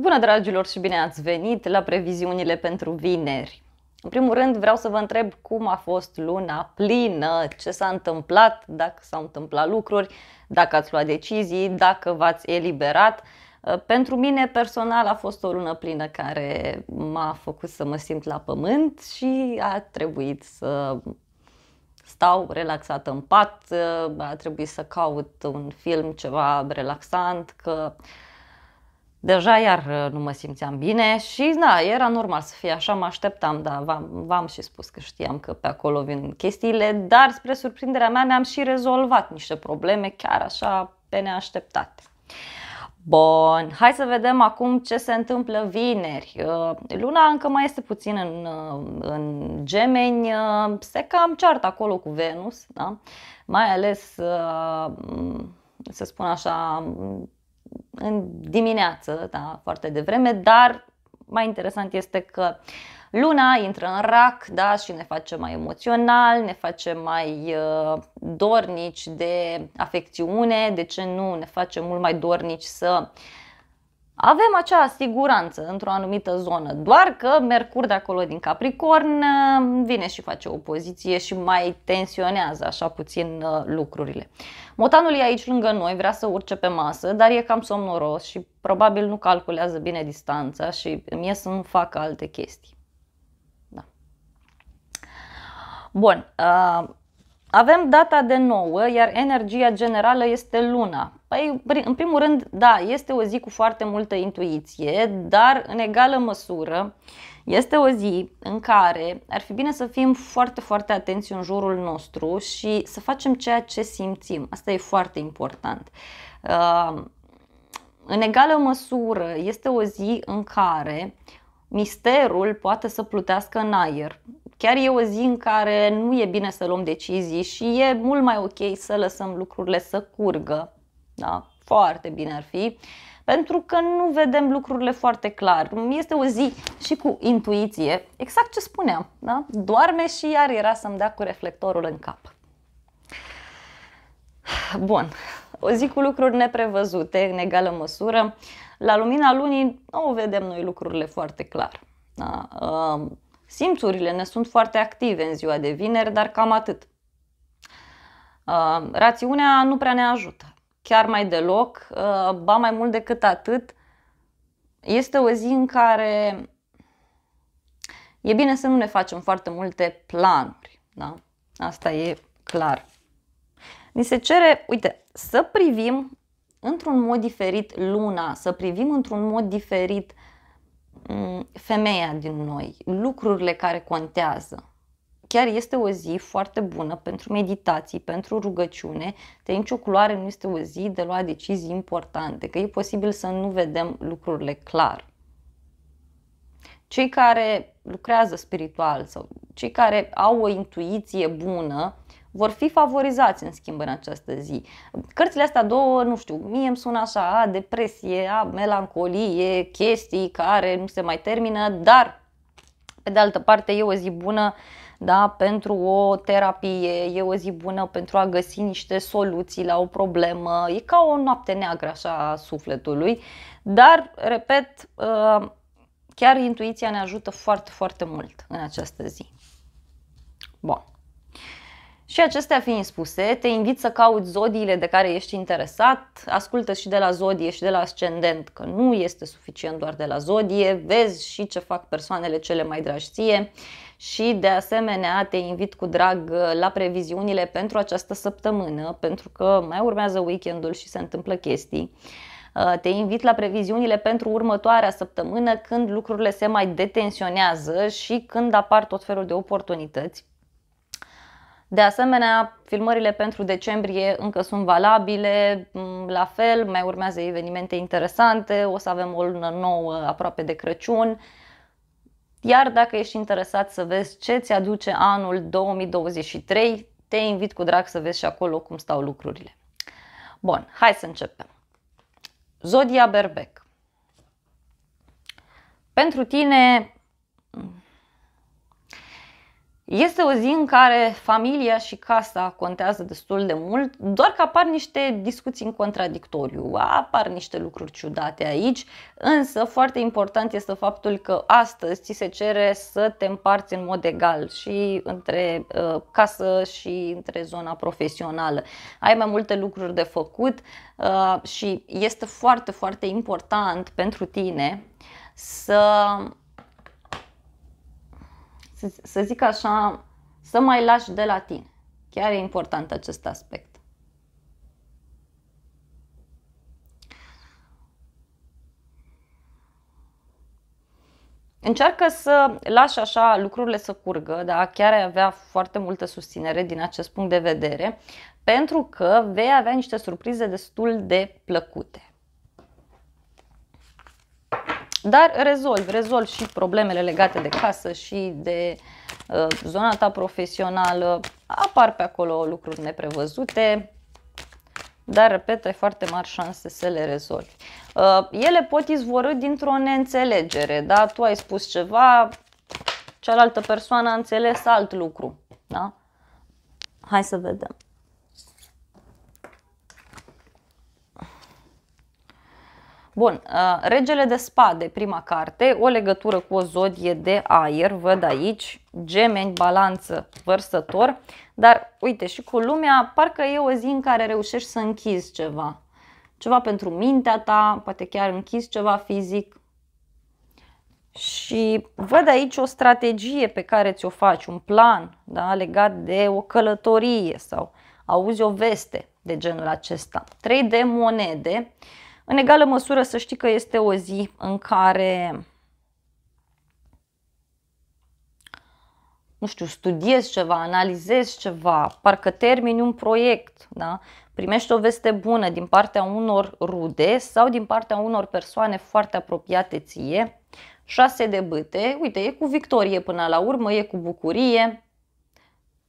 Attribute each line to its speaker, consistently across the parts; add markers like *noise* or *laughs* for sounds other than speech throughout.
Speaker 1: Bună dragilor și bine ați venit la previziunile pentru vineri. În primul rând vreau să vă întreb cum a fost luna plină, ce s-a întâmplat, dacă s-au întâmplat lucruri, dacă ați luat decizii, dacă v-ați eliberat. Uh, pentru mine personal a fost o lună plină care m-a făcut să mă simt la pământ și a trebuit să stau relaxat în pat, uh, a trebuit să caut un film, ceva relaxant, că uh, deja iar uh, nu mă simțeam bine și da, era normal să fie așa, mă așteptam, dar v-am, v-am și spus că știam că pe acolo vin chestiile, dar spre surprinderea mea mi-am și rezolvat niște probleme chiar așa pe neașteptate. Bun, hai să vedem acum ce se întâmplă vineri. Uh, luna încă mai este puțin în, uh, în gemeni, se cam ceartă acolo cu Venus, da? mai ales, să spun așa, în dimineață, da, foarte devreme, dar mai interesant este că luna intră în rac da, și ne face mai emoțional, ne face mai uh, dornici de afecțiune, de ce nu ne face mult mai dornici să uh, avem acea siguranță într-o anumită zonă, doar că Mercur de acolo din Capricorn uh, vine și face opoziție și mai tensionează așa puțin uh, lucrurile. Motanul e aici lângă noi, vrea să urce pe masă, dar e cam somnoros și probabil nu calculează bine distanța și mie să nu facă alte chestii. Da. Bun, uh, avem data de nouă, iar energia generală este luna, Păi, în primul rând, da, este o zi cu foarte multă intuiție, dar în egală măsură este o zi în care ar fi bine să fim foarte, foarte atenți în jurul nostru și să facem ceea ce simțim. Asta e foarte important. Uh, în egală măsură, este o zi în care misterul poate să plutească în aer. Chiar e o zi în care nu e bine să luăm decizii și e mult mai ok să lăsăm lucrurile să curgă da? foarte bine ar fi, pentru că nu vedem lucrurile foarte clar. Este o zi și cu intuiție, exact ce spuneam, da? doarme și iar era să-mi dea cu reflectorul în cap. Bun, o zi cu lucruri neprevăzute în egală măsură. La lumina lunii nu vedem noi lucrurile foarte clar. Da? Simțurile ne sunt foarte active în ziua de vineri, dar cam atât. Rațiunea nu prea ne ajută chiar mai deloc, uh, ba mai mult decât atât, este o zi în care e bine să nu ne facem foarte multe planuri. Da? Asta e clar. Ni se cere, uite, să privim într-un mod diferit luna, să privim într-un mod diferit mm, femeia din noi, lucrurile care contează chiar este o zi foarte bună pentru meditații, pentru rugăciune, de nicio culoare nu este o zi de lua decizii importante, că e posibil să nu vedem lucrurile clar. Cei care lucrează spiritual sau cei care au o intuiție bună vor fi favorizați în schimb în această zi. Cărțile astea două, nu știu, mie îmi sună așa, a depresie, a melancolie, chestii care nu se mai termină, dar pe de altă parte e o zi bună uh, da? pentru o terapie, e o zi bună pentru a găsi niște soluții la o problemă, e ca o noapte neagră așa a sufletului, dar, repet, uh, chiar intuiția ne ajută foarte, foarte mult în această zi. Bun. Și acestea fiind spuse, te invit să cauți zodiile de care ești interesat, ascultă și de la zodie și de la ascendent, că nu este suficient doar de la zodie, vezi și ce fac persoanele cele mai dragi ție, uh, și de asemenea te invit cu drag uh, la previziunile pentru această săptămână, pentru că mai urmează weekendul și se întâmplă chestii. Uh, te invit la previziunile pentru următoarea săptămână când lucrurile se mai detensionează și când apar tot felul de oportunități. De asemenea, filmările pentru decembrie încă sunt valabile, mm, la fel, mai urmează evenimente interesante, o să avem o lună nouă aproape de Crăciun, iar dacă ești interesat să vezi ce ți aduce anul 2023, te invit cu drag să vezi și acolo cum stau lucrurile. Bun, hai să începem. Zodia Berbec. Pentru tine este o zi în care familia și casa contează destul de mult, doar că apar niște discuții în contradictoriu, apar niște lucruri ciudate aici, însă foarte important este faptul că astăzi ți se cere să te împarți în mod egal și între uh, casă și între zona profesională. Ai mai multe lucruri de făcut uh, și este foarte, foarte important pentru tine să să, să zic așa, să mai lași de la tine. Chiar e important acest aspect. Încearcă să lași așa lucrurile să curgă, dar chiar ai avea foarte multă susținere din acest punct de vedere, pentru că vei avea niște surprize destul de plăcute. Dar rezolvi, rezolvi și problemele legate de casă și de uh, zona ta profesională. Apar pe acolo lucruri neprevăzute, dar, repet, ai foarte mari șanse să le rezolvi. Uh, ele pot izvorâ dintr-o neînțelegere, da? Tu ai spus ceva, cealaltă persoană a înțeles alt lucru, da? Hai să vedem. Bun, uh, Regele de Spade, prima carte, o legătură cu o zodie de aer, văd aici, gemeni, balanță, vărsător, dar uite și cu lumea, parcă e o zi în care reușești să închizi ceva. Ceva pentru mintea ta, poate chiar închizi ceva fizic. Și văd aici o strategie pe care ți-o faci, un plan da, legat de o călătorie sau auzi o veste de genul acesta. 3 de monede. Uh, în egală măsură să știi că este o zi în care nu știu, studiezi ceva, analizezi ceva, parcă termini un proiect, da? primești o veste bună din partea unor rude sau din partea unor persoane foarte apropiate ție, șase de bâte, uite, e cu victorie până la urmă, e cu bucurie.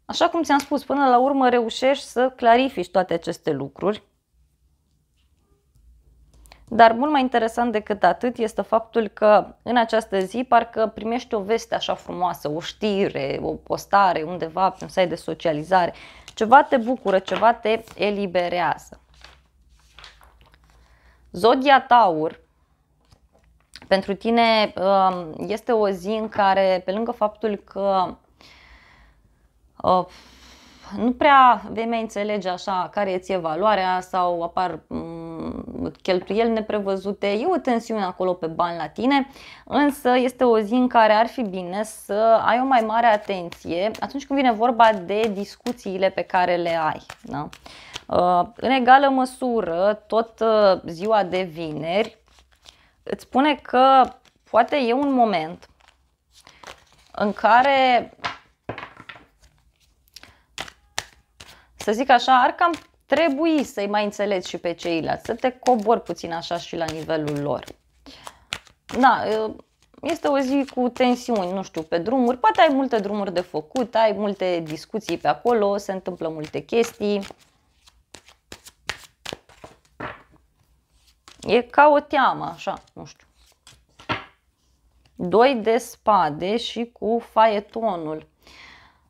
Speaker 1: Așa cum ți-am spus, până la urmă reușești să clarifici toate aceste lucruri. Dar mult mai interesant decât atât este faptul că în această zi parcă primești o veste așa frumoasă, o știre, o postare undeva pe un site de socializare. Ceva te bucură, ceva te eliberează. Zodia Taur pentru tine um, este o zi în care, pe lângă faptul că uh, nu prea vei mai înțelege așa care ți e valoarea sau apar mm, cheltuieli neprevăzute, e o tensiune acolo pe bani la tine, însă este o zi în care ar fi bine să ai o mai mare atenție atunci când vine vorba de discuțiile pe care le ai. Da? Uh, în egală măsură, tot uh, ziua de vineri îți spune că poate e un moment în care să zic așa, ar cam Trebuie să-i mai înțelegi și pe ceilalți, să te cobori puțin așa și la nivelul lor. Da, este o zi cu tensiuni, nu știu, pe drumuri. Poate ai multe drumuri de făcut, ai multe discuții pe acolo, se întâmplă multe chestii. E ca o teamă, așa, nu știu. Doi de spade și cu faetonul.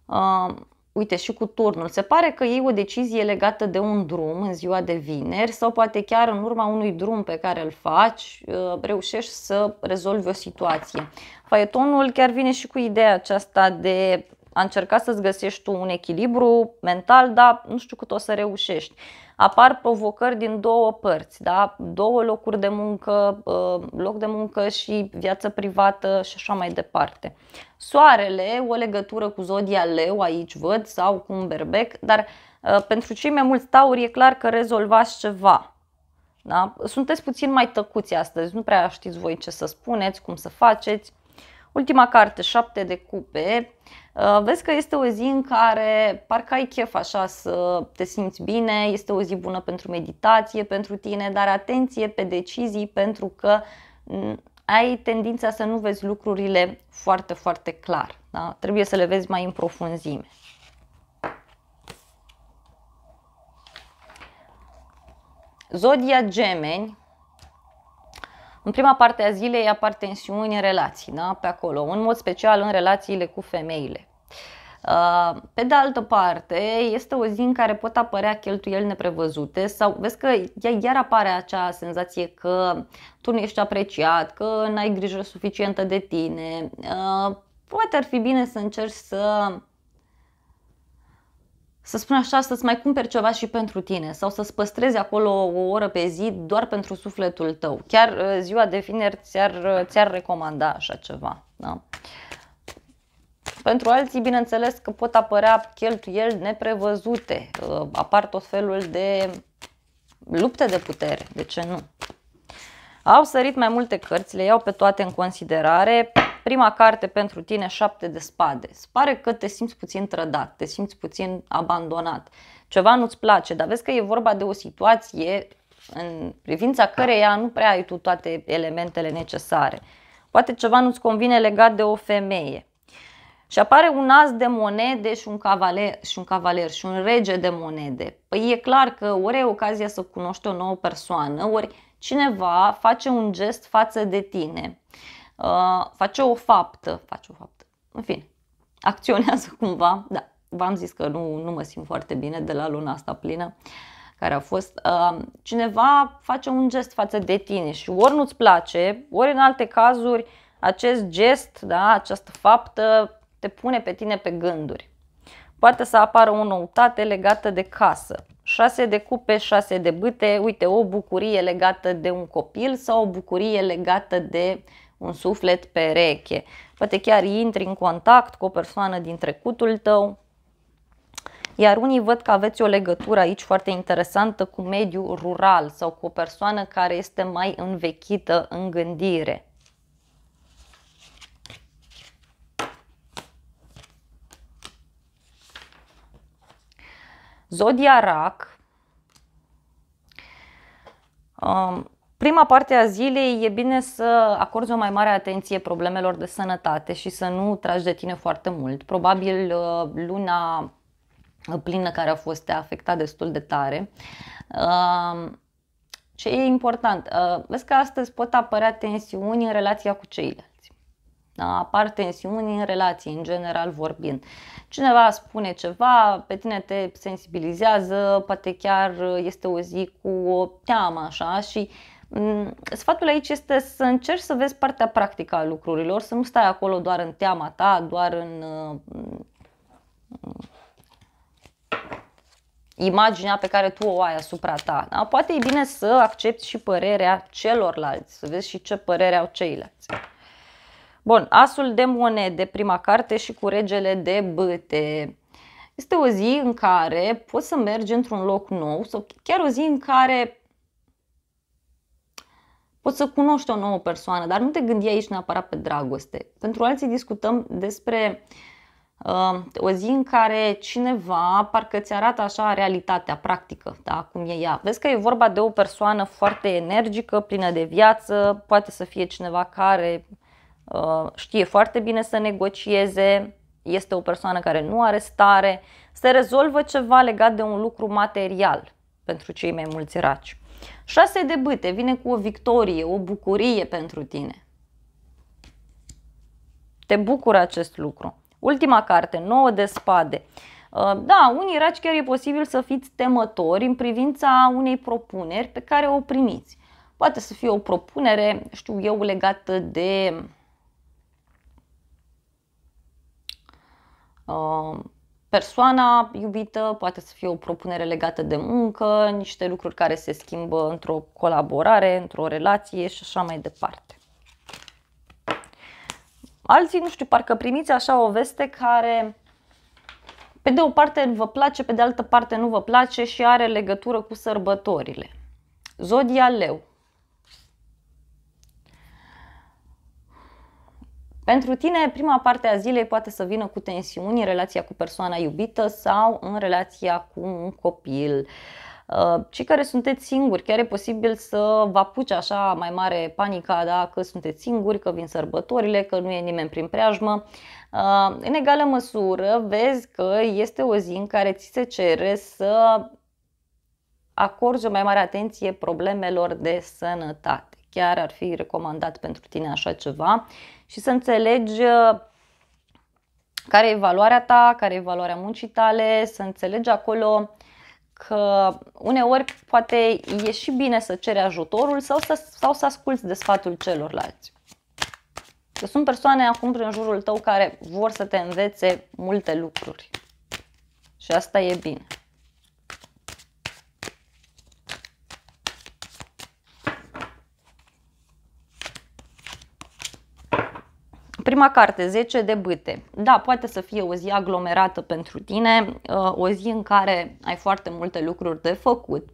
Speaker 1: Uh, uite și cu turnul, se pare că iei o decizie legată de un drum în ziua de vineri sau poate chiar în urma unui drum pe care îl faci, uh, reușești să rezolvi o situație. Faetonul chiar vine și cu ideea aceasta de a încerca să-ți găsești tu un echilibru mental, dar nu știu cât o să reușești apar provocări din două părți, da? două locuri de muncă, ă, loc de muncă și viață privată și așa mai departe. Soarele, o legătură cu zodia leu, aici văd, sau cu un berbec, dar ă, pentru cei mai mulți tauri e clar că rezolvați ceva. Da? Sunteți puțin mai tăcuți astăzi, nu prea știți voi ce să spuneți, cum să faceți, Ultima carte, 7 de cupe. Uh, vezi că este o zi în care parcă ai chef așa să te simți bine, este o zi bună pentru meditație pentru tine, dar atenție pe decizii pentru că mm, ai tendința să nu vezi lucrurile foarte, foarte clar. Da? Trebuie să le vezi mai în profunzime. Zodia Gemeni în prima parte a zilei apar tensiuni în relații, da? pe acolo, în mod special în relațiile cu femeile. Uh, pe de altă parte, este o zi în care pot apărea cheltuieli neprevăzute sau vezi că iar apare acea senzație că tu nu ești apreciat, că n-ai grijă suficientă de tine. Uh, poate ar fi bine să încerci să să spun așa, să-ți mai cumperi ceva și pentru tine sau să-ți păstrezi acolo o oră pe zi doar pentru sufletul tău. Chiar uh, ziua de vineri ți-ar, uh, ți-ar recomanda așa ceva. Da? Pentru alții, bineînțeles că pot apărea cheltuieli neprevăzute, uh, apar tot felul de lupte de putere, de ce nu? Au sărit mai multe cărți, le iau pe toate în considerare, prima carte pentru tine, șapte de spade. Se pare că te simți puțin trădat, te simți puțin abandonat. Ceva nu-ți place, dar vezi că e vorba de o situație în privința căreia nu prea ai tu toate elementele necesare. Poate ceva nu-ți convine legat de o femeie. Și apare un as de monede și un, cavaler, și un cavaler și un rege de monede. Păi e clar că ori ai ocazia să cunoști o nouă persoană, ori cineva face un gest față de tine Uh, face o faptă, face o faptă, în fine, acționează *laughs* cumva, da, v-am zis că nu, nu mă simt foarte bine de la luna asta plină care a fost, uh, cineva face un gest față de tine și ori nu-ți place, ori în alte cazuri acest gest, da, această faptă te pune pe tine pe gânduri. Poate să apară o noutate legată de casă. șase de cupe, șase de bâte, uite, o bucurie legată de un copil sau o bucurie legată de un suflet pereche. Poate chiar intri în contact cu o persoană din trecutul tău. Iar unii văd că aveți o legătură aici foarte interesantă cu mediul rural sau cu o persoană care este mai învechită în gândire. Zodia Rac um, prima parte a zilei e bine să acorzi o mai mare atenție problemelor de sănătate și să nu tragi de tine foarte mult. Probabil uh, luna uh, plină care a fost te-a afectat destul de tare. Uh, ce e important? Vezi că astăzi pot apărea tensiuni în relația cu ceilalți. Da, apar tensiuni în relații, în general vorbind. Cineva spune ceva, pe tine te sensibilizează, poate chiar este o zi cu o teamă așa și Mm, sfatul aici este să încerci să vezi partea practică a lucrurilor, să nu stai acolo doar în teama ta, doar în uh, imaginea pe care tu o ai asupra ta. Da? Poate e bine să accepti și părerea celorlalți, să vezi și ce părere au ceilalți. Bun, asul de monede, prima carte și cu regele de băte. Este o zi în care poți să mergi într-un loc nou sau chiar o zi în care Poți să cunoști o nouă persoană, dar nu te gândi aici neapărat pe dragoste. Pentru alții discutăm despre uh, o zi în care cineva parcă ți arată așa realitatea practică, da, cum e ea. Vezi că e vorba de o persoană foarte energică, plină de viață, poate să fie cineva care uh, știe foarte bine să negocieze, este o persoană care nu are stare, se rezolvă ceva legat de un lucru material pentru cei mai mulți raci. Șase de bâte vine cu o victorie, o bucurie pentru tine. Te bucură acest lucru. Ultima carte, nouă de spade. Uh, da, unii raci chiar e posibil să fiți temători în privința unei propuneri pe care o primiți. Poate să fie o propunere, știu eu, legată de uh, persoana iubită, poate să fie o propunere legată de muncă, niște lucruri care se schimbă într-o colaborare, într-o relație și așa mai departe. Alții, nu știu, parcă primiți așa o veste care pe de o parte vă place, pe de altă parte nu vă place și are legătură cu sărbătorile. Zodia leu. Pentru tine, prima parte a zilei poate să vină cu tensiuni în relația cu persoana iubită sau în relația cu un copil. Uh, cei care sunteți singuri, chiar e posibil să vă apuce așa mai mare panica da? că sunteți singuri, că vin sărbătorile, că nu e nimeni prin preajmă. Uh, în egală măsură, vezi că este o zi în care ți se cere să acorzi o mai mare atenție problemelor de sănătate chiar ar fi recomandat pentru tine așa ceva și să înțelegi uh, care e valoarea ta, care e valoarea muncii tale, să înțelegi acolo că uneori poate e și bine să ceri ajutorul sau să, sau să asculți de sfatul celorlalți. Că sunt persoane acum prin jurul tău care vor să te învețe multe lucruri și asta e bine. Prima carte, 10 de bâte. Da, poate să fie o zi aglomerată pentru tine, uh, o zi în care ai foarte multe lucruri de făcut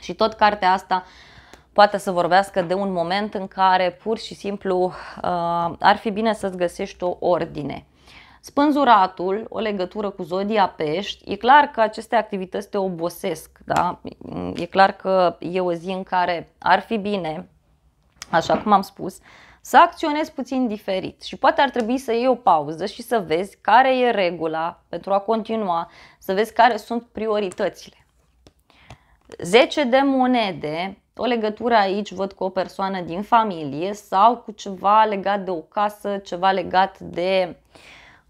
Speaker 1: și tot cartea asta poate să vorbească de un moment în care pur și simplu uh, ar fi bine să-ți găsești o ordine. Spânzuratul, o legătură cu zodia pești, e clar că aceste activități te obosesc, da? E clar că e o zi în care ar fi bine, așa cum am spus, uh, să acționezi puțin diferit și poate ar trebui să iei o pauză și să vezi care e regula pentru a continua, să vezi care sunt prioritățile. 10 de monede, o legătură aici văd cu o persoană din familie sau cu ceva legat de o casă, ceva legat de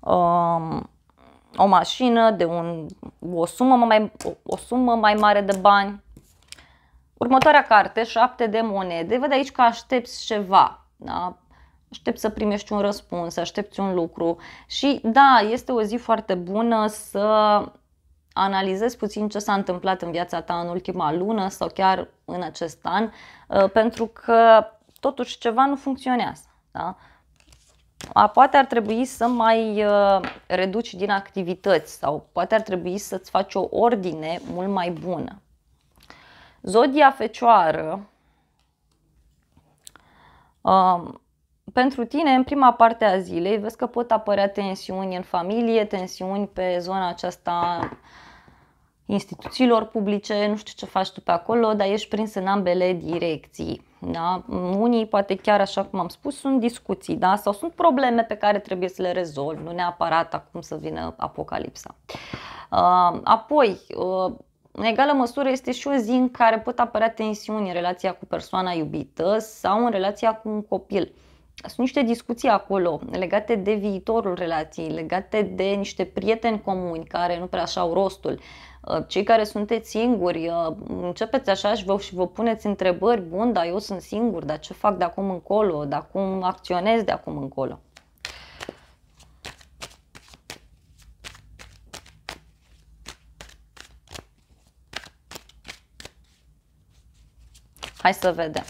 Speaker 1: um, o mașină, de un, o, sumă mai, o, o sumă mai mare de bani. Următoarea carte, 7 de monede, văd aici că aștepți ceva, da? Aștept să primești un răspuns, aștepți un lucru și da, este o zi foarte bună să analizezi puțin ce s-a întâmplat în viața ta în ultima lună sau chiar în acest an, uh, pentru că totuși ceva nu funcționează. Da? A, poate ar trebui să mai uh, reduci din activități sau poate ar trebui să-ți faci o ordine mult mai bună. Zodia fecioară Um, pentru tine, în prima parte a zilei, vezi că pot apărea tensiuni în familie, tensiuni pe zona aceasta instituțiilor publice, nu știu ce faci tu pe acolo, dar ești prins în ambele direcții. Da? Unii, poate chiar așa cum am spus, sunt discuții da? sau sunt probleme pe care trebuie să le rezolvi, nu neapărat acum să vină apocalipsa. Um, apoi, uh, în egală măsură este și o zi în care pot apărea tensiuni în relația cu persoana iubită sau în relația cu un copil. Sunt niște discuții acolo legate de viitorul relației, legate de niște prieteni comuni care nu prea așa au rostul. Uh, cei care sunteți singuri, uh, începeți așa și vă, și vă puneți întrebări, bun, dar eu sunt singur, dar ce fac de acum încolo, dar acum acționez de acum încolo. Hai să vedem,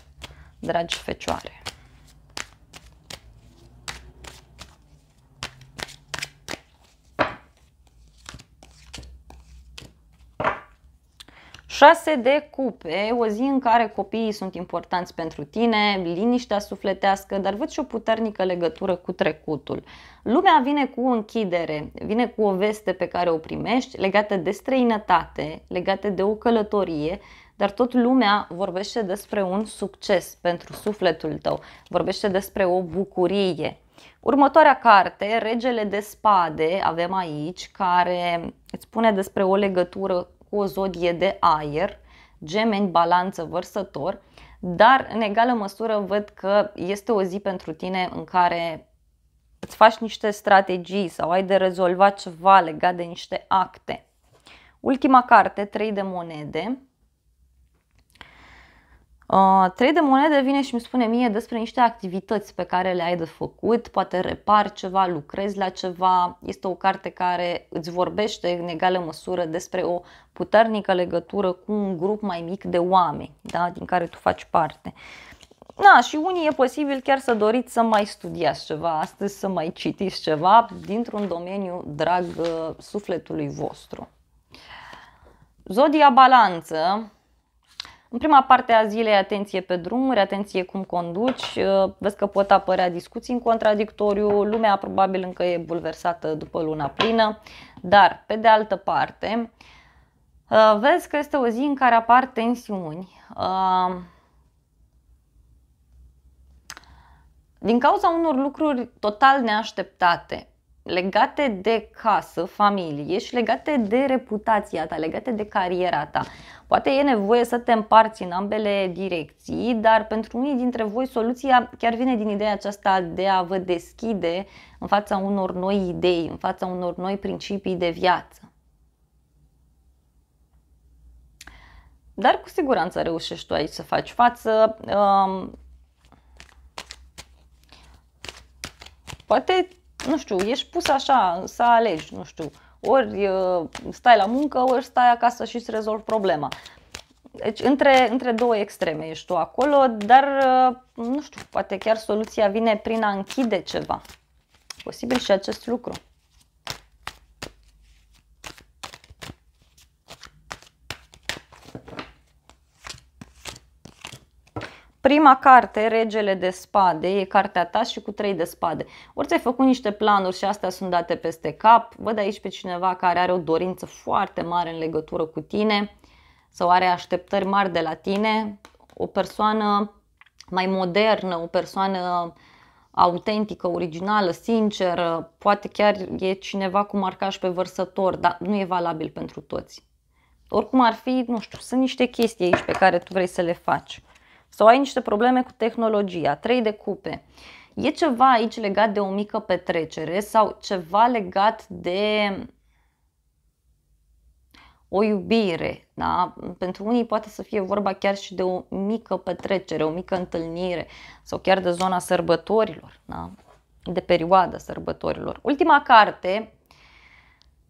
Speaker 1: dragi fecioare. Șase de cupe, o zi în care copiii sunt importanți pentru tine, liniștea sufletească, dar văd și o puternică legătură cu trecutul. Lumea vine cu închidere, vine cu o veste pe care o primești legată de străinătate, legată de o călătorie, dar tot lumea vorbește despre un succes pentru sufletul tău, vorbește despre o bucurie. Următoarea carte, Regele de Spade, avem aici, care îți spune despre o legătură cu o zodie de aer, gemeni, balanță, vărsător, dar în egală măsură văd că este o zi pentru tine în care îți faci niște strategii sau ai de rezolvat ceva legat de niște acte. Ultima carte, 3 de monede, Uh, trei de monede vine și îmi spune mie despre niște activități pe care le ai de făcut, poate repar ceva, lucrezi la ceva. Este o carte care îți vorbește în egală măsură despre o puternică legătură cu un grup mai mic de oameni da? din care tu faci parte. Da, și unii e posibil chiar să doriți să mai studiați ceva astăzi, să mai citiți ceva dintr-un domeniu drag uh, sufletului vostru. Zodia Balanță în prima parte a zilei, atenție pe drumuri, atenție cum conduci, uh, vezi că pot apărea discuții în contradictoriu, lumea probabil încă e bulversată după luna plină, dar pe de altă parte, uh, vezi că este o zi în care apar tensiuni. Uh, din cauza unor lucruri total neașteptate, legate de casă, familie și legate de reputația ta, legate de cariera ta. Poate e nevoie să te împarți în ambele direcții, dar pentru unii dintre voi soluția chiar vine din ideea aceasta de a vă deschide în fața unor noi idei, în fața unor noi principii de viață. Dar cu siguranță reușești tu aici să faci față. Um, poate nu știu, ești pus așa, să alegi, nu știu, ori stai la muncă, ori stai acasă și îți rezolvi problema. Deci între, între două extreme ești tu acolo, dar nu știu, poate chiar soluția vine prin a închide ceva. Posibil și acest lucru. prima carte, Regele de Spade, e cartea ta și cu trei de spade. Ori ți-ai făcut niște planuri și astea sunt date peste cap, văd aici pe cineva care are o dorință foarte mare în legătură cu tine sau are așteptări mari de la tine, o persoană mai modernă, o persoană autentică, originală, sinceră, poate chiar e cineva cu marcaj pe vărsător, dar nu e valabil pentru toți. Oricum ar fi, nu știu, sunt niște chestii aici pe care tu vrei să le faci sau ai niște probleme cu tehnologia, 3 de cupe, e ceva aici legat de o mică petrecere sau ceva legat de o iubire, da? pentru unii poate să fie vorba chiar și de o mică petrecere, o mică întâlnire sau chiar de zona sărbătorilor, da? de perioada sărbătorilor. Ultima carte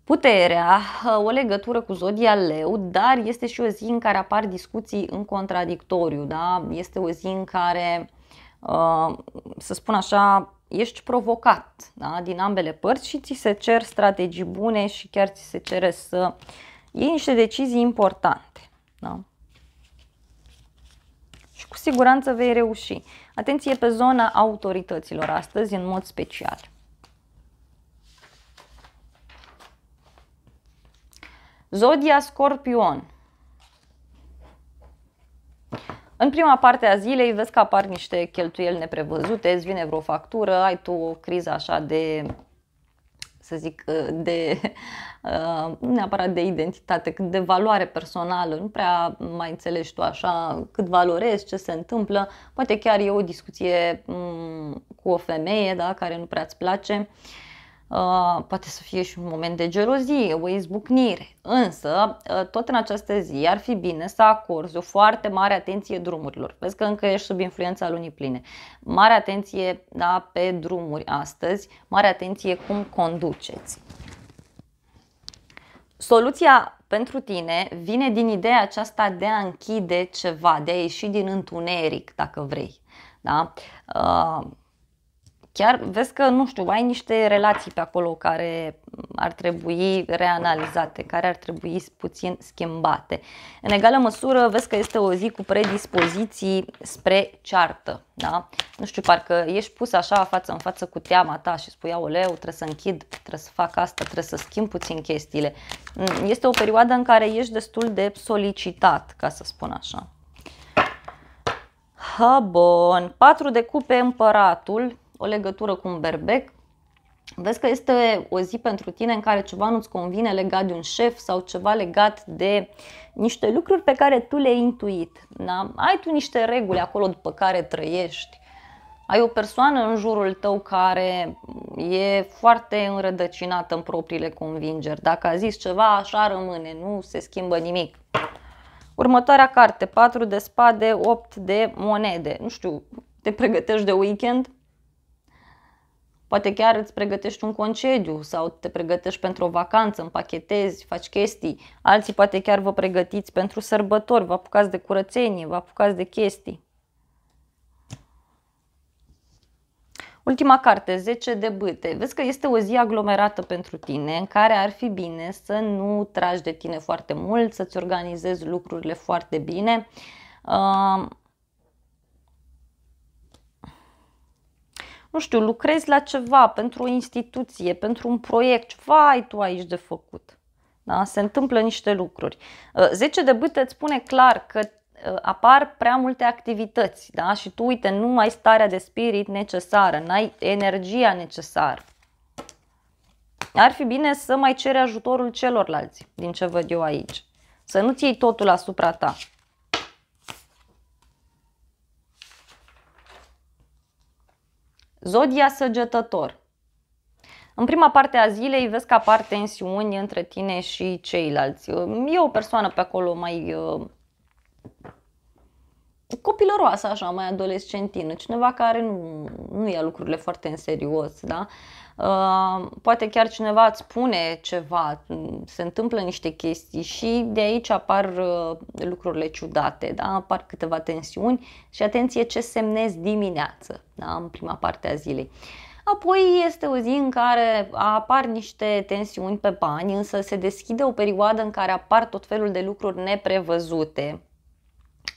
Speaker 1: Puterea, o legătură cu zodia leu, dar este și o zi în care apar discuții în contradictoriu, da? este o zi în care, ă, să spun așa, ești provocat da? din ambele părți și ți se cer strategii bune și chiar ți se cere să iei niște decizii importante. Da? Și cu siguranță vei reuși. Atenție pe zona autorităților astăzi, în mod special. Zodia Scorpion. În prima parte a zilei vezi că apar niște cheltuieli neprevăzute, îți vine vreo factură, ai tu o criză așa de, să zic, de, nu neapărat de identitate, cât de valoare personală, nu prea mai înțelegi tu așa cât valorezi, ce se întâmplă, poate chiar e o discuție mm, cu o femeie da, care nu prea îți place. Uh, Uh, poate să fie și un moment de gelozie, o izbucnire. Însă, uh, tot în această zi ar fi bine să acorzi o foarte mare atenție drumurilor. Vezi că încă ești sub influența lunii pline. Mare atenție da, pe drumuri astăzi, mare atenție cum conduceți. Soluția pentru tine vine din ideea aceasta de a închide ceva, de a ieși din întuneric, dacă vrei. Da? Uh, chiar vezi că, nu știu, ai niște relații pe acolo care ar trebui reanalizate, care ar trebui puțin schimbate. În egală măsură, vezi că este o zi cu predispoziții spre ceartă, da? Nu știu, parcă ești pus așa față în față cu teama ta și spui, leu, trebuie să închid, trebuie să fac asta, trebuie să schimb puțin chestiile. Mm, este o perioadă în care ești destul de solicitat, ca să spun așa. Ha, bun, patru de cupe împăratul, o legătură cu un berbec, vezi că este o zi pentru tine în care ceva nu-ți convine legat de un șef sau ceva legat de niște lucruri pe care tu le-ai intuit. Da? Ai tu niște reguli acolo după care trăiești. Ai o persoană în jurul tău care e foarte înrădăcinată în propriile convingeri. Dacă a zis ceva, așa rămâne, nu se schimbă nimic. Următoarea carte, 4 de spade, 8 de monede. Nu știu, te pregătești de weekend? Poate chiar îți pregătești un concediu sau te pregătești pentru o vacanță, împachetezi, faci chestii. Alții poate chiar vă pregătiți pentru sărbători, vă apucați de curățenie, vă apucați de chestii. Ultima carte, 10 de bâte. Vezi că este o zi aglomerată pentru tine, în care ar fi bine să nu tragi de tine foarte mult, să-ți organizezi lucrurile foarte bine. Uh, nu știu, lucrezi la ceva, pentru o instituție, pentru un proiect, ceva ai tu aici de făcut. Da? Se întâmplă niște lucruri. 10 uh, de bâte îți spune clar că uh, apar prea multe activități da? și tu, uite, nu ai starea de spirit necesară, n-ai energia necesară. Ar fi bine să mai ceri ajutorul celorlalți, din ce văd eu aici. Să nu-ți iei totul asupra ta. Zodia săgetător. În prima parte a zilei vezi că apar tensiuni între tine și ceilalți. E o persoană pe acolo mai uh, copiloroasă, așa, mai adolescentină, cineva care nu, nu ia lucrurile foarte în serios, da? Ă, poate chiar cineva îți spune ceva, se întâmplă niște chestii și de aici apar ă, lucrurile ciudate, da? apar câteva tensiuni și atenție ce semnezi dimineață, da? în prima parte a zilei. Apoi este o zi în care apar niște tensiuni pe bani, însă se deschide o perioadă în care apar tot felul de lucruri neprevăzute.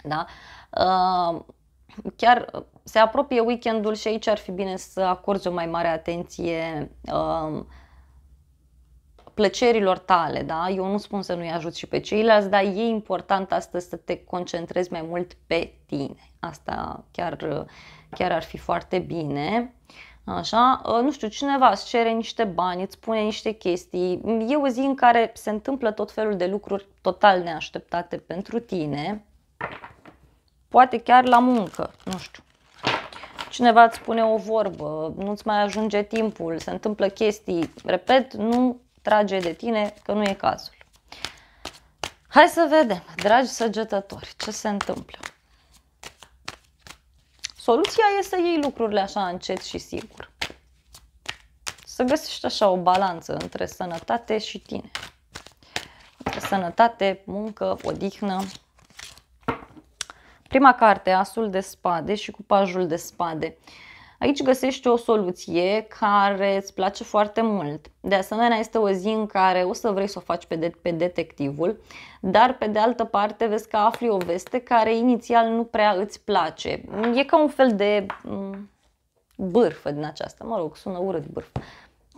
Speaker 1: Da? Ă, chiar se apropie weekendul și aici ar fi bine să acorzi o mai mare atenție um, plăcerilor tale, da? Eu nu spun să nu-i ajut și pe ceilalți, dar e important astăzi să te concentrezi mai mult pe tine. Asta chiar, chiar ar fi foarte bine. Așa, uh, nu știu, cineva îți cere niște bani, îți pune niște chestii. E o zi în care se întâmplă tot felul de lucruri total neașteptate pentru tine. Poate chiar la muncă, nu știu cineva îți spune o vorbă, nu-ți mai ajunge timpul, se întâmplă chestii, repet, nu trage de tine că nu e cazul. Hai să vedem, dragi săgetători, ce se întâmplă. Soluția e să iei lucrurile așa încet și sigur. Să găsești așa o balanță între sănătate și tine. Între sănătate, muncă, odihnă, Prima carte, Asul de spade și Cupajul de spade. Aici găsești o soluție care îți place foarte mult. De asemenea, este o zi în care o să vrei să o faci pe, de- pe detectivul, dar pe de altă parte vezi că afli o veste care inițial nu prea îți place. E ca un fel de mm, bârfă din aceasta. Mă rog, sună urât bârfă.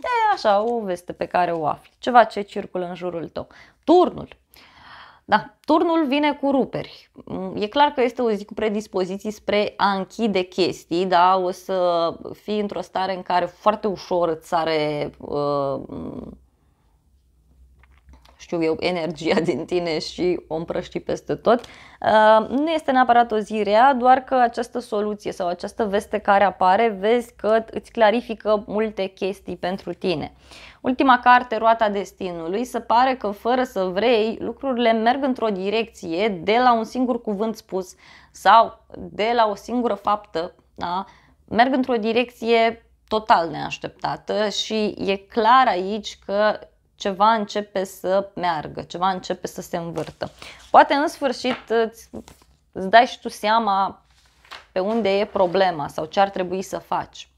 Speaker 1: E așa, o veste pe care o afli, ceva ce circulă în jurul tău. Turnul. Da, turnul vine cu ruperi. Mm, e clar că este o zi cu predispoziții spre a închide chestii, da? O să fii într-o stare în care foarte ușor îți are uh, știu eu, energia *laughs* din tine și o împrăști peste tot. Uh, nu este neapărat o zi rea, doar că această soluție sau această veste care apare, vezi că îți clarifică multe chestii pentru tine. Ultima carte, Roata Destinului, se pare că fără să vrei, lucrurile merg într-o direcție de la un singur cuvânt spus sau de la o singură faptă, da? merg într-o direcție total neașteptată și e clar aici că ceva începe să meargă, ceva începe să se învârtă. Poate în sfârșit îți, îți dai și tu seama pe unde e problema sau ce ar trebui să faci.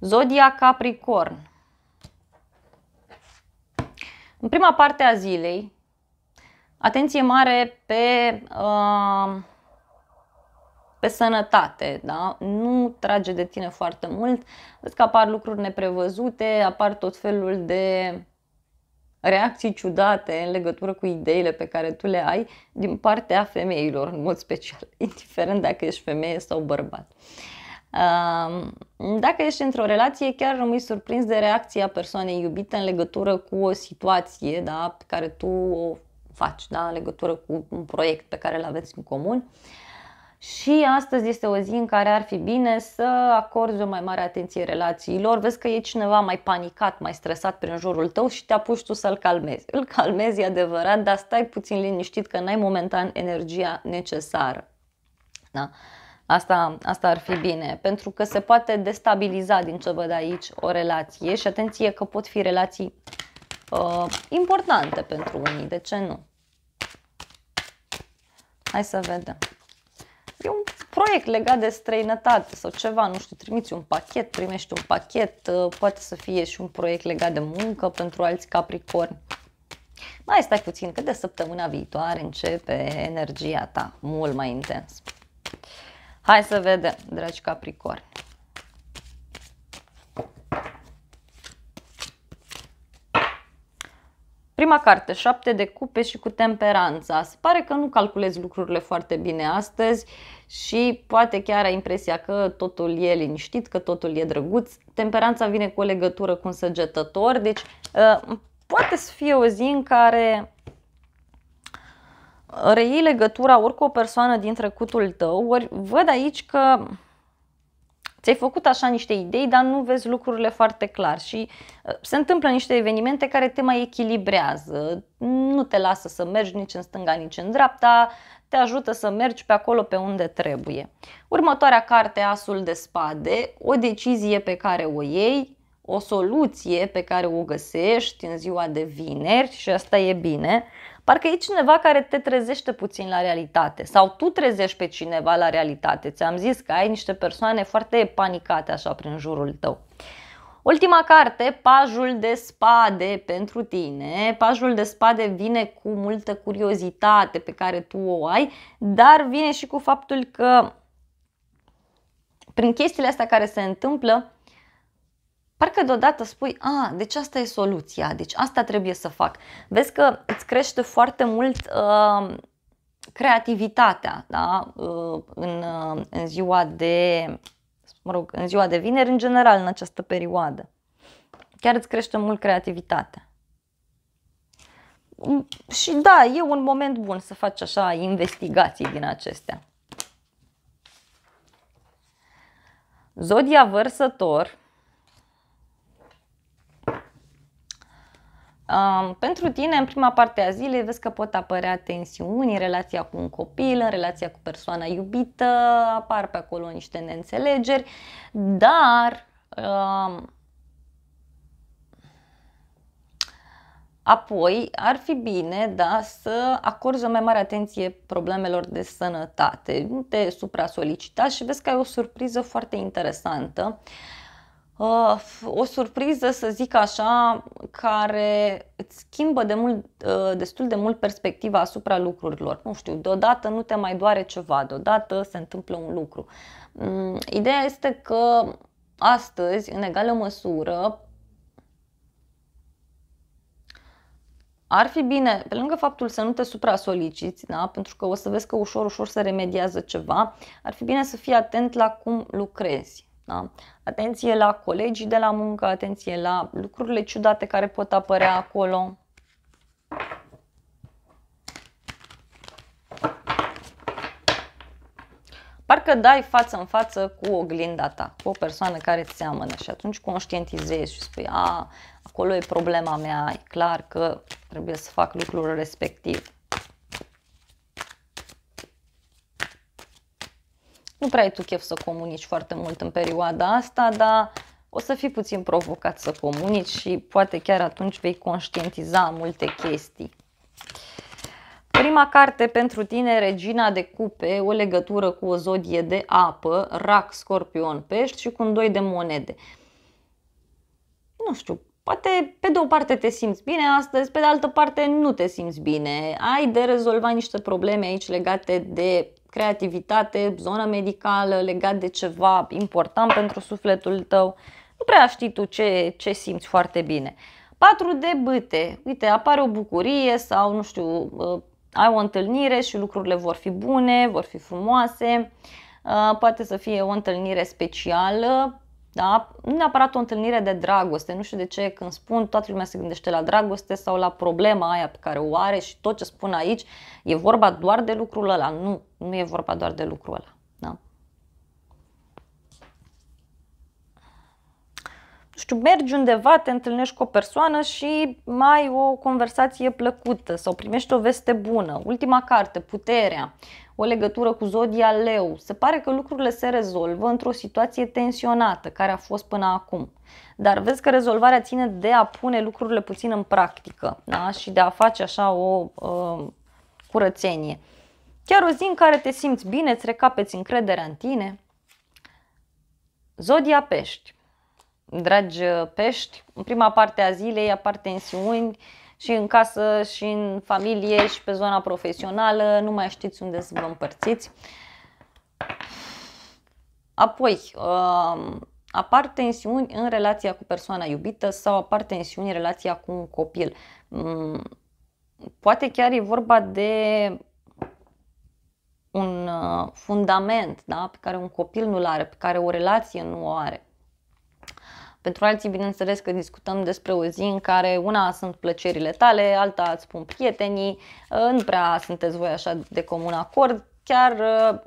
Speaker 1: Zodia Capricorn. În prima parte a zilei, atenție mare pe, uh, pe sănătate, da? nu trage de tine foarte mult, vezi că apar lucruri neprevăzute, apar tot felul de reacții ciudate în legătură cu ideile pe care tu le ai din partea femeilor, în mod special, *laughs* indiferent dacă ești femeie sau bărbat. Dacă ești într-o relație, chiar rămâi surprins de reacția persoanei iubite în legătură cu o situație da, pe care tu o faci, da, în legătură cu un proiect pe care îl aveți în comun. Uh, și astăzi este o zi în care ar fi bine să acorzi o mai mare atenție relațiilor. Vezi că e cineva mai panicat, mai stresat prin jurul tău și te apuci tu să-l calmezi. Îl calmezi, e adevărat, dar stai puțin liniștit că n-ai momentan energia necesară. Da? Asta, asta ar fi bine, pentru că se poate destabiliza din ce văd aici o relație și atenție că pot fi relații uh, importante pentru unii, de ce nu? Hai să vedem. E un proiect legat de străinătate sau ceva, nu știu, trimiți un pachet, primești un pachet, uh, poate să fie și un proiect legat de muncă pentru alți capricorni. Mai stai puțin, că de săptămâna viitoare începe energia ta mult mai intens. Hai să vedem, dragi capricorni. Prima carte, șapte de cupe și cu temperanța. Se pare că nu calculezi lucrurile foarte bine astăzi și poate chiar ai impresia că totul e liniștit, că totul e drăguț. Temperanța vine cu o legătură cu un săgetător, deci ă, poate să fie o zi în care reiei legătura ori cu o persoană din trecutul tău, ori văd aici că ți-ai făcut așa niște idei, dar nu vezi lucrurile foarte clar și uh, se întâmplă niște evenimente care te mai echilibrează, nu te lasă să mergi nici în stânga, nici în dreapta, te ajută să mergi pe acolo pe unde trebuie. Următoarea carte, Asul de spade, o decizie pe care o iei, o soluție pe care o găsești în ziua de vineri și asta e bine, Parcă e cineva care te trezește puțin la realitate sau tu trezești pe cineva la realitate. Ți-am zis că ai niște persoane foarte panicate așa prin jurul tău. Ultima carte, Pajul de spade pentru tine. Pajul de spade vine cu multă curiozitate pe care tu o ai, dar vine și cu faptul că prin chestiile astea care se întâmplă, Parcă deodată spui, a, deci asta e soluția, deci asta trebuie să fac. Vezi că îți crește foarte mult uh, creativitatea da? uh, în, uh, în ziua de, mă rog, în ziua de vineri, în general, în această perioadă. Chiar îți crește mult creativitatea. Mm, și da, e un moment bun să faci așa investigații din acestea. Zodia vărsător pentru tine, în prima parte a zilei, vezi că pot apărea tensiuni în relația cu un copil, în relația cu persoana iubită, apar pe acolo niște neînțelegeri, dar um, Apoi, ar fi bine da, să acorzi o mai mare atenție problemelor de sănătate. Nu te supra-solicita și vezi că ai o surpriză foarte interesantă. Uh, Uh, o surpriză, să zic așa, care îți schimbă de mult, uh, destul de mult perspectiva asupra lucrurilor. Nu știu, deodată nu te mai doare ceva, deodată se întâmplă un lucru. Mm, ideea este că astăzi, în egală măsură, ar fi bine, pe lângă faptul să nu te supra-soliciți, da? pentru că o să vezi că ușor, ușor se remediază ceva, ar fi bine să fii atent la cum lucrezi. Da? atenție la colegii de la muncă, atenție la lucrurile ciudate care pot apărea acolo. Parcă dai față în față cu oglinda ta, cu o persoană care îți seamănă și atunci conștientizezi și spui, a, acolo e problema mea, e clar că trebuie să fac lucrul respectiv. nu prea ai tu chef să comunici foarte mult în perioada asta, dar o să fii puțin provocat să comunici și poate chiar atunci vei conștientiza multe chestii. Prima carte pentru tine, Regina de Cupe, o legătură cu o zodie de apă, rac, scorpion, pești și cu un doi de monede. Nu știu, poate pe de o parte te simți bine astăzi, pe de altă parte nu te simți bine. Ai de rezolvat niște probleme aici legate de creativitate, zonă medicală, legat de ceva important pentru sufletul tău, nu prea știi tu ce, ce simți foarte bine. 4 de bâte, uite, apare o bucurie sau, nu știu, uh, ai o întâlnire și lucrurile vor fi bune, vor fi frumoase, uh, poate să fie o întâlnire specială, da? Nu neapărat o întâlnire de dragoste, nu știu de ce când spun, toată lumea se gândește la dragoste sau la problema aia pe care o are și tot ce spun aici, e vorba doar de lucrul ăla, nu, nu e vorba doar de lucrul ăla. Da? nu știu, mergi undeva, te întâlnești cu o persoană și mai o conversație plăcută sau primești o veste bună. Ultima carte, Puterea o legătură cu zodia leu. Se pare că lucrurile se rezolvă într-o situație tensionată, care a fost până acum. Dar vezi că rezolvarea ține de a pune lucrurile puțin în practică da? și de a face așa o uh, curățenie. Chiar o zi în care te simți bine, îți recapeți încrederea în tine. Zodia pești. Dragi uh, pești, în prima parte a zilei apar tensiuni, uh, și în casă, și în familie, și pe zona profesională, nu mai știți unde să vă împărțiți. Apoi, um, apar tensiuni în relația cu persoana iubită sau apar tensiuni în relația cu un copil. Mm, poate chiar e vorba de un uh, fundament da? pe care un copil nu-l are, pe care o relație nu o are. Pentru alții, bineînțeles că discutăm despre o zi în care una sunt plăcerile tale, alta îți spun prietenii, ă, nu prea sunteți voi așa de comun acord, chiar ă,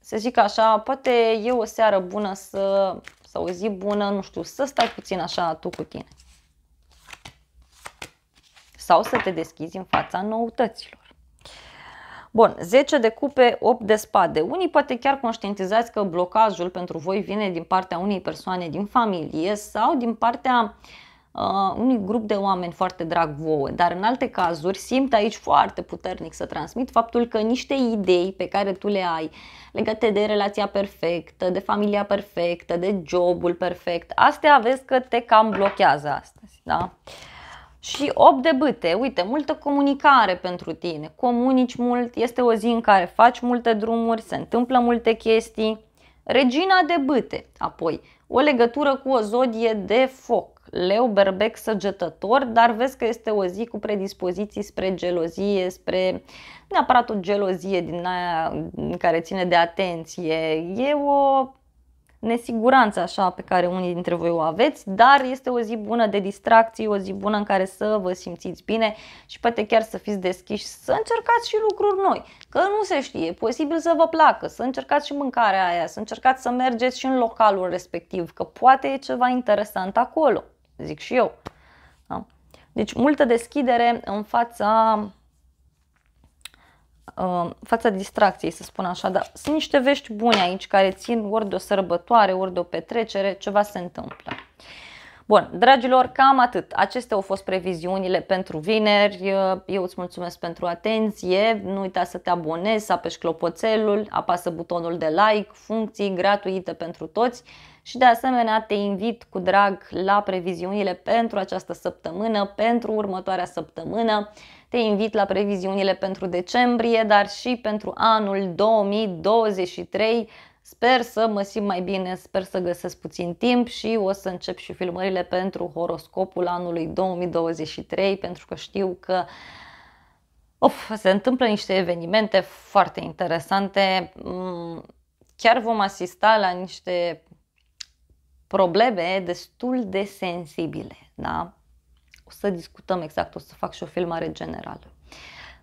Speaker 1: să zic așa, poate e o seară bună să, sau o zi bună, nu știu, să stai puțin așa tu cu tine. Sau să te deschizi în fața noutăților. Bun, 10 de cupe, 8 de spade. Unii poate chiar conștientizați că blocajul pentru voi vine din partea unei persoane din familie sau din partea uh, unui grup de oameni foarte drag vouă, dar în alte cazuri simt aici foarte puternic să transmit faptul că niște idei pe care tu le ai legate de relația perfectă, de familia perfectă, de jobul perfect, astea vezi că te cam blochează astăzi, da? Uh, și 8 de bâte, uite, multă comunicare pentru tine, comunici mult, este o zi în care faci multe drumuri, se întâmplă multe chestii. Regina de bâte, apoi, o legătură cu o zodie de foc, leu, berbec, săgetător, dar vezi că este o zi cu predispoziții spre gelozie, spre neapărat o gelozie din aia care ține de atenție. E o nesiguranță așa pe care unii dintre voi o aveți, dar este o zi bună de distracții, o zi bună în care să vă simțiți bine și poate chiar să fiți deschiși, să încercați și lucruri noi, că nu se știe, e posibil să vă placă, să încercați și mâncarea aia, să încercați să mergeți și în localul respectiv, că poate e ceva interesant acolo, zic și eu. Da? Deci multă deschidere în fața Uh, fața distracției, să spun așa, dar sunt niște vești bune aici care țin ori de o sărbătoare, ori de o petrecere, ceva se întâmplă. Bun, dragilor, cam atât. Acestea au fost previziunile pentru vineri. Uh, eu îți mulțumesc pentru atenție. Nu uita să te abonezi, să apeși clopoțelul, apasă butonul de like, funcții gratuite pentru toți și de asemenea te invit cu drag la previziunile pentru această săptămână, pentru următoarea săptămână. Te invit la previziunile pentru decembrie, dar și pentru anul 2023. Sper să mă simt mai bine, sper să găsesc puțin timp și o să încep și filmările pentru horoscopul anului 2023 pentru că știu că of, se întâmplă niște evenimente foarte interesante. Mm, chiar vom asista la niște probleme destul de sensibile, da? o să discutăm exact, o să fac și o filmare generală.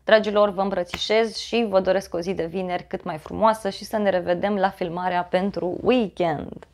Speaker 1: Dragilor, vă îmbrățișez și vă doresc o zi de vineri cât mai frumoasă și să ne revedem la filmarea pentru weekend.